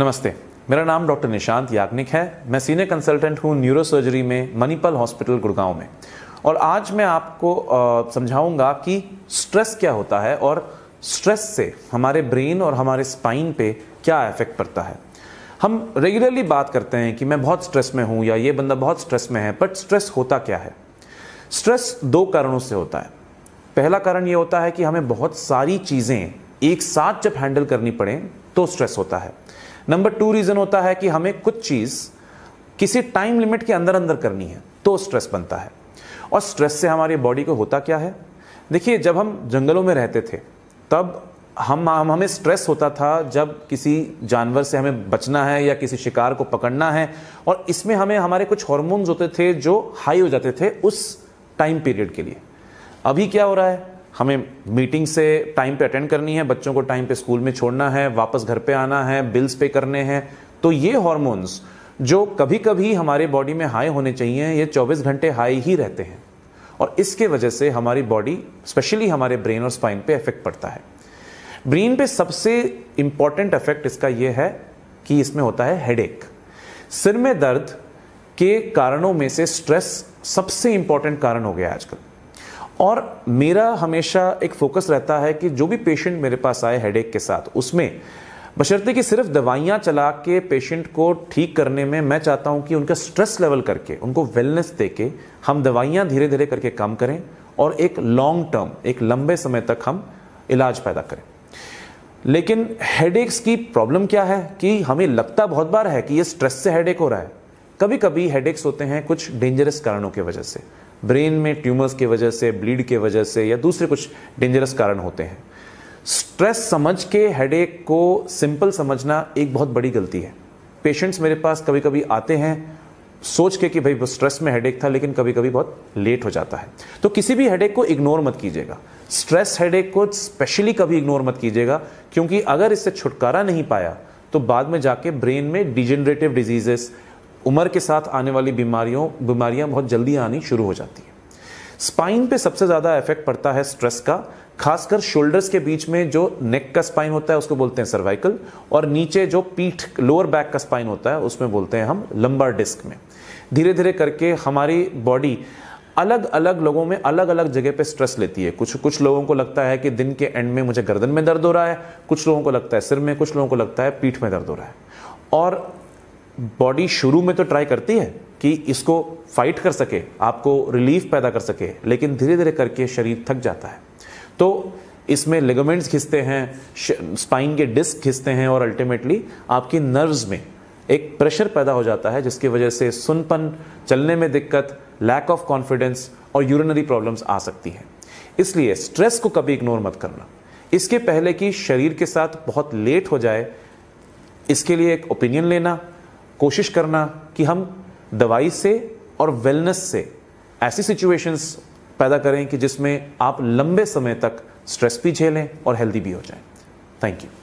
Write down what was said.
नमस्ते मेरा नाम डॉक्टर निशांत याग्निक है मैं सीनियर कंसल्टेंट हूँ न्यूरोसर्जरी में मणिपाल हॉस्पिटल गुड़गांव में और आज मैं आपको समझाऊंगा कि स्ट्रेस क्या होता है और स्ट्रेस से हमारे ब्रेन और हमारे स्पाइन पे क्या इफेक्ट पड़ता है हम रेगुलरली बात करते हैं कि मैं बहुत स्ट्रेस में हूँ या ये बंदा बहुत स्ट्रेस में है बट स्ट्रेस होता क्या है स्ट्रेस दो कारणों से होता है पहला कारण ये होता है कि हमें बहुत सारी चीज़ें एक साथ जब हैंडल करनी पड़े तो स्ट्रेस होता है नंबर टू रीजन होता है कि हमें कुछ चीज किसी टाइम लिमिट के अंदर अंदर करनी है तो स्ट्रेस बनता है और स्ट्रेस से हमारी बॉडी को होता क्या है देखिए जब हम जंगलों में रहते थे तब हम, हम हमें स्ट्रेस होता था जब किसी जानवर से हमें बचना है या किसी शिकार को पकड़ना है और इसमें हमें हमारे कुछ हॉर्मोन्स होते थे जो हाई हो जाते थे उस टाइम पीरियड के लिए अभी क्या हो रहा है हमें मीटिंग से टाइम पे अटेंड करनी है बच्चों को टाइम पे स्कूल में छोड़ना है वापस घर पे आना है बिल्स पे करने हैं तो ये हॉर्मोन्स जो कभी कभी हमारे बॉडी में हाई होने चाहिए ये 24 घंटे हाई ही रहते हैं और इसके वजह से हमारी बॉडी स्पेशली हमारे ब्रेन और स्पाइन पे इफेक्ट पड़ता है ब्रेन पे सबसे इंपॉर्टेंट इफेक्ट इसका यह है कि इसमें होता है हेडेक सिर में दर्द के कारणों में से स्ट्रेस सबसे इंपॉर्टेंट कारण हो गया आजकल और मेरा हमेशा एक फोकस रहता है कि जो भी पेशेंट मेरे पास आए हेड के साथ उसमें बशर्ते कि सिर्फ दवाइयाँ चला के पेशेंट को ठीक करने में मैं चाहता हूँ कि उनका स्ट्रेस लेवल करके उनको वेलनेस दे के हम दवाइयाँ धीरे धीरे करके कम करें और एक लॉन्ग टर्म एक लंबे समय तक हम इलाज पैदा करें लेकिन हेडेक्स की प्रॉब्लम क्या है कि हमें लगता बहुत बार है कि ये स्ट्रेस से हेडेक हो रहा है कभी कभी हेडेक्स होते हैं कुछ डेंजरस कारणों की वजह से ब्रेन में ट्यूमर्स के वजह से ब्लीड के वजह से या दूसरे कुछ डेंजरस कारण होते हैं स्ट्रेस समझ के हेडेक को सिंपल समझना एक बहुत बड़ी गलती है पेशेंट्स मेरे पास कभी कभी आते हैं सोच के कि भाई स्ट्रेस में हेडेक था लेकिन कभी कभी बहुत लेट हो जाता है तो किसी भी हेडेक को इग्नोर मत कीजिएगा स्ट्रेस हेडेक को स्पेशली कभी इग्नोर मत कीजिएगा क्योंकि अगर इससे छुटकारा नहीं पाया तो बाद में जाके ब्रेन में डिजेनरेटिव डिजीजेस उम्र के साथ आने वाली बीमारियों बीमारियां बहुत जल्दी आनी शुरू हो जाती है स्पाइन पे सबसे ज़्यादा इफेक्ट पड़ता है स्ट्रेस का खासकर शोल्डर्स के बीच में जो नेक का स्पाइन होता है उसको बोलते हैं सर्वाइकल और नीचे जो पीठ लोअर बैक का स्पाइन होता है उसमें बोलते हैं हम लंबा डिस्क में धीरे धीरे करके हमारी बॉडी अलग अलग लोगों में अलग अलग जगह पे स्ट्रेस लेती है कुछ कुछ लोगों को लगता है कि दिन के एंड में मुझे गर्दन में दर्द हो रहा है कुछ लोगों को लगता है सिर में कुछ लोगों को लगता है पीठ में दर्द हो रहा है और बॉडी शुरू में तो ट्राई करती है कि इसको फाइट कर सके आपको रिलीफ पैदा कर सके लेकिन धीरे धीरे करके शरीर थक जाता है तो इसमें लेगोमेंट्स घिसते हैं स्पाइन के डिस्क घिसते हैं और अल्टीमेटली आपकी नर्व्स में एक प्रेशर पैदा हो जाता है जिसकी वजह से सुनपन चलने में दिक्कत लैक ऑफ कॉन्फिडेंस और यूरिनरी प्रॉब्लम्स आ सकती हैं इसलिए स्ट्रेस को कभी इग्नोर मत करना इसके पहले कि शरीर के साथ बहुत लेट हो जाए इसके लिए एक ओपिनियन लेना कोशिश करना कि हम दवाई से और वेलनेस से ऐसी सिचुएशंस पैदा करें कि जिसमें आप लंबे समय तक स्ट्रेस भी झेलें और हेल्दी भी हो जाएं थैंक यू